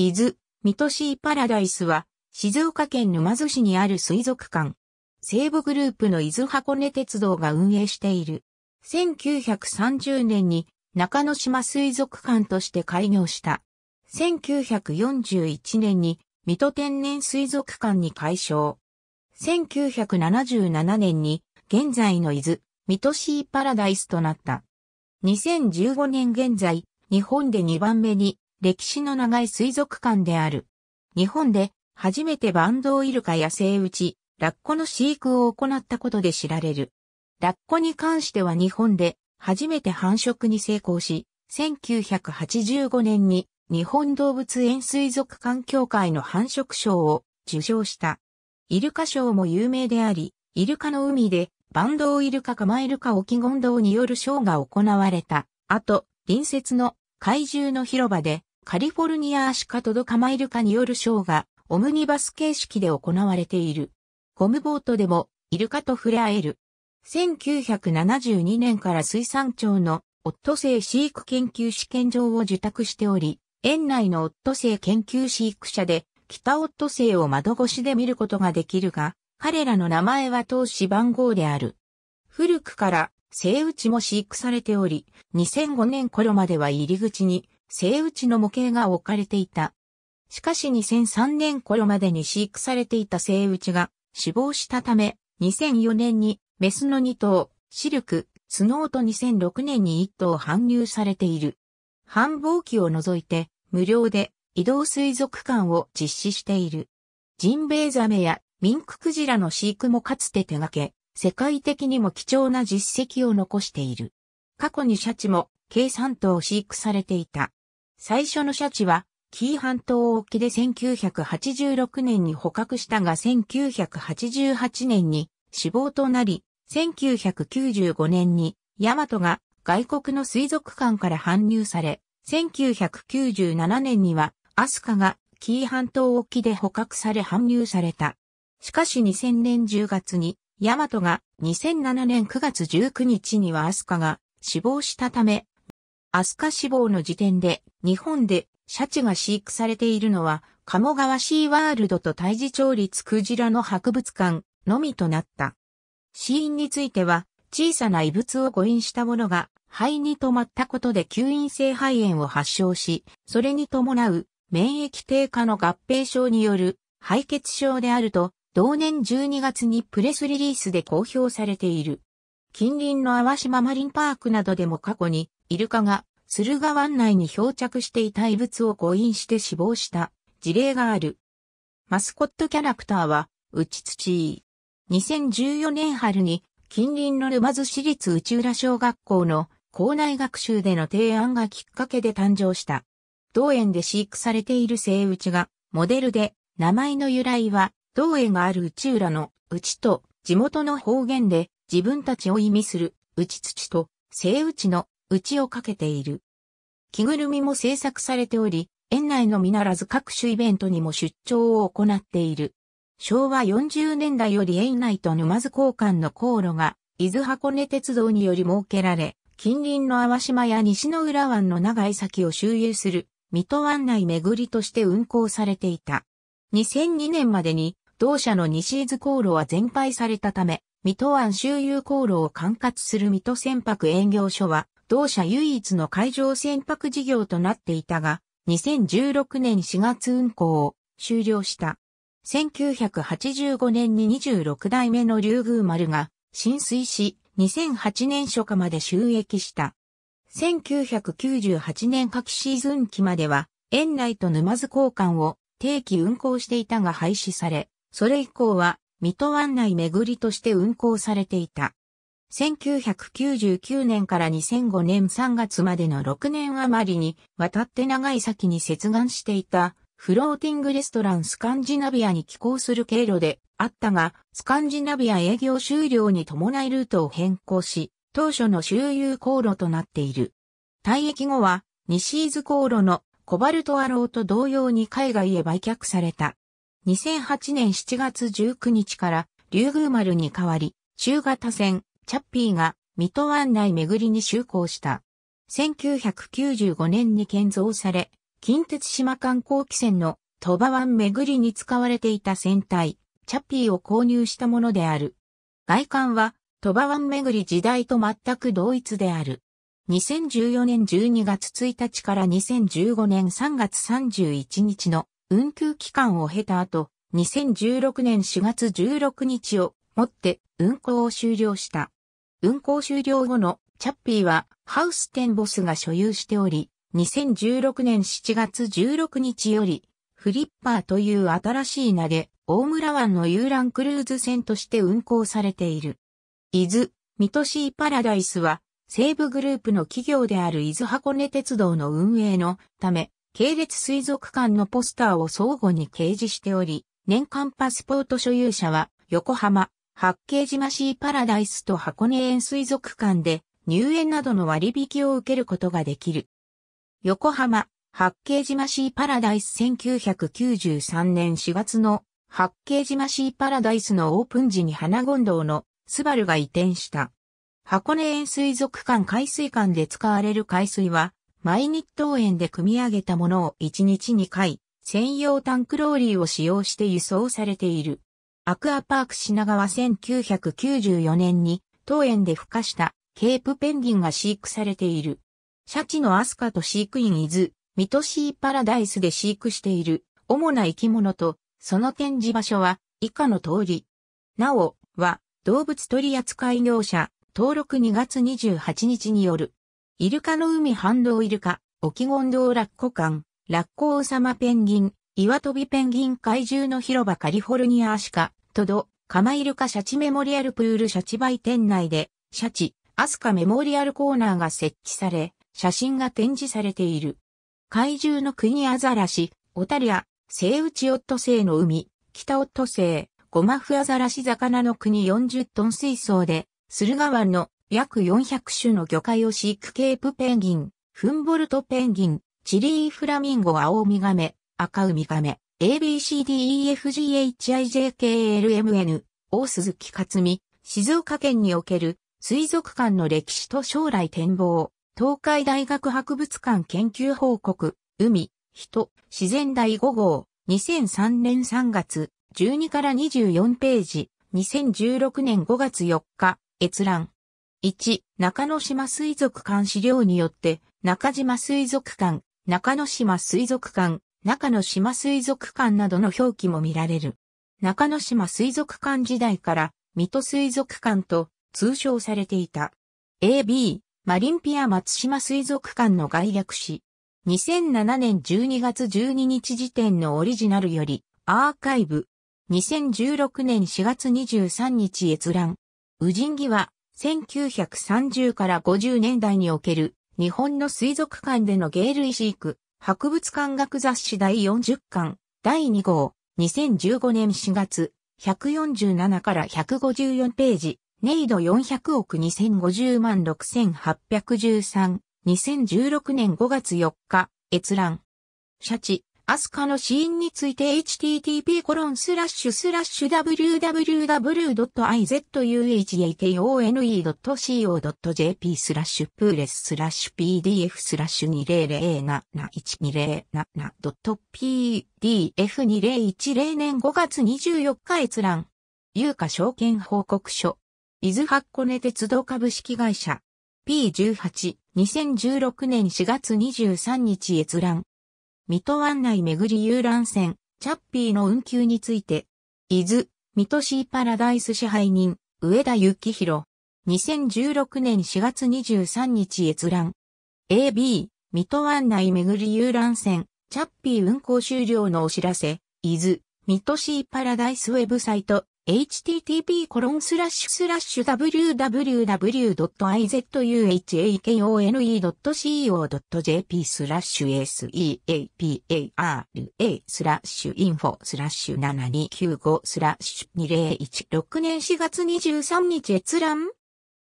伊豆、水戸シーパラダイスは、静岡県沼津市にある水族館。西部グループの伊豆箱根鉄道が運営している。1930年に中之島水族館として開業した。1941年に水戸天然水族館に改称。1977年に現在の伊豆、水戸シーパラダイスとなった。2015年現在、日本で2番目に歴史の長い水族館である。日本で初めてバンドウイルカ野生打ち、ラッコの飼育を行ったことで知られる。ラッコに関しては日本で初めて繁殖に成功し、1985年に日本動物園水族館協会の繁殖賞を受賞した。イルカ賞も有名であり、イルカの海でバンドウイルカカマイルカオキゴンドウによる賞が行われた。あと、隣接の怪獣の広場でカリフォルニアアシカトドカマイルカによるショーがオムニバス形式で行われている。ゴムボートでもイルカと触れ合える。1972年から水産庁のオットセイ飼育研究試験場を受託しており、園内のオットセイ研究飼育者で北オットセイを窓越しで見ることができるが、彼らの名前は投資番号である。古くから生打ちも飼育されており、2005年頃までは入り口に生打ちの模型が置かれていた。しかし2003年頃までに飼育されていた生打ちが死亡したため、2004年にメスの2頭、シルク、スノーと2006年に1頭搬入されている。繁忙期を除いて無料で移動水族館を実施している。ジンベエザメやミンククジラの飼育もかつて手掛け、世界的にも貴重な実績を残している。過去にシャチも計3頭飼育されていた。最初のシャチは、紀伊半島沖で1986年に捕獲したが1988年に死亡となり、1995年にヤマトが外国の水族館から搬入され、1997年にはアスカが紀伊半島沖で捕獲され搬入された。しかし2000年10月にヤマトが2007年9月19日にはアスカが死亡したためアスカ死亡の時点で、日本でシャチが飼育されているのは、鴨川シーワールドと大治町立クジラの博物館のみとなった。死因については、小さな異物を誤飲したものが肺に止まったことで吸引性肺炎を発症し、それに伴う免疫低下の合併症による敗血症であると、同年12月にプレスリリースで公表されている。近隣の淡島マリンパークなどでも過去にイルカが駿河湾内に漂着していた異物を誤飲して死亡した事例がある。マスコットキャラクターは、うちつちー。2014年春に近隣の沼津市立内浦小学校の校内学習での提案がきっかけで誕生した。同園で飼育されている生内がモデルで名前の由来は同園がある内浦の内と地元の方言で自分たちを意味する内土と生内の打ちをかけている。着ぐるみも制作されており、園内のみならず各種イベントにも出張を行っている。昭和40年代より園内と沼津交換の航路が、伊豆箱根鉄道により設けられ、近隣の淡島や西の浦湾の長い先を周遊する、水戸湾内巡りとして運行されていた。2002年までに、同社の西伊豆航路は全廃されたため、水戸湾周遊航路を管轄する水戸船舶営業所は、同社唯一の海上船舶事業となっていたが、2016年4月運航を終了した。1985年に26代目の竜宮丸が浸水し、2008年初夏まで収益した。1998年夏季シーズン期までは、園内と沼津交換を定期運行していたが廃止され、それ以降は、水戸湾内巡りとして運行されていた。1999年から2005年3月までの6年余りに渡って長い先に接岸していたフローティングレストランスカンジナビアに寄港する経路であったが、スカンジナビア営業終了に伴いルートを変更し、当初の周遊航路となっている。退役後は、西伊豆航路のコバルトアローと同様に海外へ売却された。2008年7月19日から、リュウグウ丸に代わり、中型船、チャッピーが水戸湾内巡りに就航した。1995年に建造され、近鉄島観光汽船の鳥羽湾巡りに使われていた船体、チャッピーを購入したものである。外観は鳥羽湾巡り時代と全く同一である。2014年12月1日から2015年3月31日の運休期間を経た後、2016年4月16日をもって運行を終了した。運行終了後のチャッピーはハウステンボスが所有しており、2016年7月16日より、フリッパーという新しい名で、大村湾の遊覧クルーズ船として運航されている。伊豆、水戸シーパラダイスは、西武グループの企業である伊豆箱根鉄道の運営のため、系列水族館のポスターを相互に掲示しており、年間パスポート所有者は、横浜、八景島シーパラダイスと箱根園水族館で入園などの割引を受けることができる。横浜、八景島シーパラダイス1993年4月の八景島シーパラダイスのオープン時に花言堂のスバルが移転した。箱根園水族館海水館で使われる海水は、毎日当園で組み上げたものを1日2回、専用タンクローリーを使用して輸送されている。アクアパーク品川1994年に当園で孵化したケープペンギンが飼育されている。シャチのアスカと飼育員伊豆、ミトシーパラダイスで飼育している主な生き物とその展示場所は以下の通り。なおは動物取扱業者登録2月28日による。イルカの海反動イルカ、オキゴンドウラッコ館、ラッコ王様ペンギン、岩飛びペンギン怪獣の広場カリフォルニアアシカ、とど、カマイルカシャチメモリアルプールシャチバイ店内で、シャチ、アスカメモリアルコーナーが設置され、写真が展示されている。怪獣の国アザラシ、オタリア、セイウチオットセイの海、北オットセイ、ゴマフアザラシ魚の国40トン水槽で、駿河湾の約400種の魚介を飼育ケープペンギン、フンボルトペンギン、チリーフラミンゴアオウミガメ、赤ウミガメ。ABCDEFGHIJKLMN、大鈴木克美、静岡県における水族館の歴史と将来展望、東海大学博物館研究報告、海、人、自然第5号、2003年3月、12から24ページ、2016年5月4日、閲覧。1、中野島水族館資料によって、中島水族館、中野島水族館、中野島水族館などの表記も見られる。中野島水族館時代から、水戸水族館と通称されていた。AB、マリンピア松島水族館の概略し、2007年12月12日時点のオリジナルより、アーカイブ、2016年4月23日閲覧。ウジンギは、1930から50年代における、日本の水族館での鯨類飼育、博物館学雑誌第40巻、第2号、2015年4月、147から154ページ、ネイド400億2050万6813、2016年5月4日、閲覧。シャチ、アスカのシーンについて http://www.izuhakone.co.jp スラッシュプーレススラッシュ pdf スラッシュ2 0 0 7 1 0 7 p d f 2 0 1 0年5月24日閲覧。有価証券報告書。伊豆箱根鉄道株式会社。P18、2016年4月23日閲覧。水戸湾内巡り遊覧船、チャッピーの運休について、伊豆、水戸シーパラダイス支配人、上田幸宏。2016年4月23日閲覧。AB、水戸湾内巡り遊覧船、チャッピー運行終了のお知らせ、伊豆、水戸シーパラダイスウェブサイト、http://www.izukone.co.jp h a スラッシュ seapara スラッシュインフォスラッシュ7295スラッシュ2016年4月23日閲覧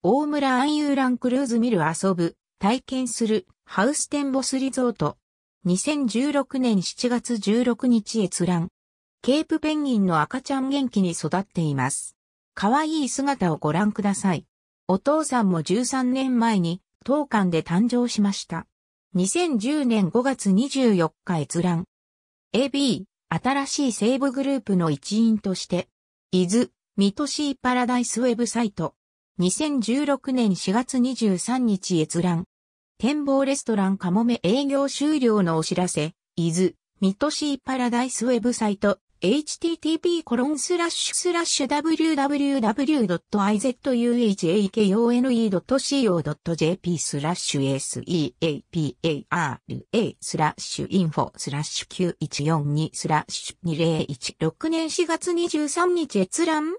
大村ーランクルーズ見る遊ぶ体験するハウステンボスリゾート2016年7月16日閲覧ケープペンギンの赤ちゃん元気に育っています。可愛い姿をご覧ください。お父さんも13年前に当館で誕生しました。2010年5月24日閲覧。AB、新しい西部グループの一員として、伊豆、水戸シーパラダイスウェブサイト。2016年4月23日閲覧。展望レストランカモメ営業終了のお知らせ、伊豆、水戸シーパラダイスウェブサイト。http://www.izukone.co.jp a スラッシュ seapara スラッシュ info スラッシュ9142スラッシュ2016年4月23日閲覧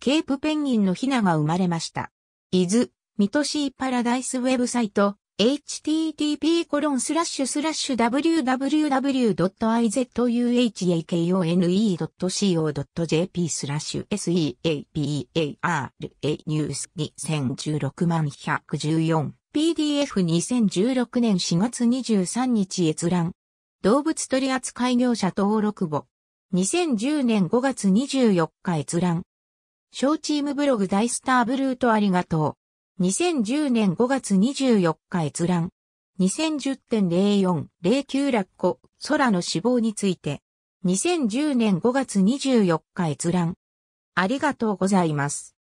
ケープペンギンのヒナが生まれました。伊豆、水戸シーパラダイスウェブサイト http://www.izukone.co.jp h スラッシュ seaparnews2016 万114 PDF2016 年4月23日閲覧動物取扱業者登録簿2010年5月24日閲覧小チームブログ大スターブルーとありがとう2010年5月24日閲覧。2010.0409ラッコ、空の死亡について。2010年5月24日閲覧。ありがとうございます。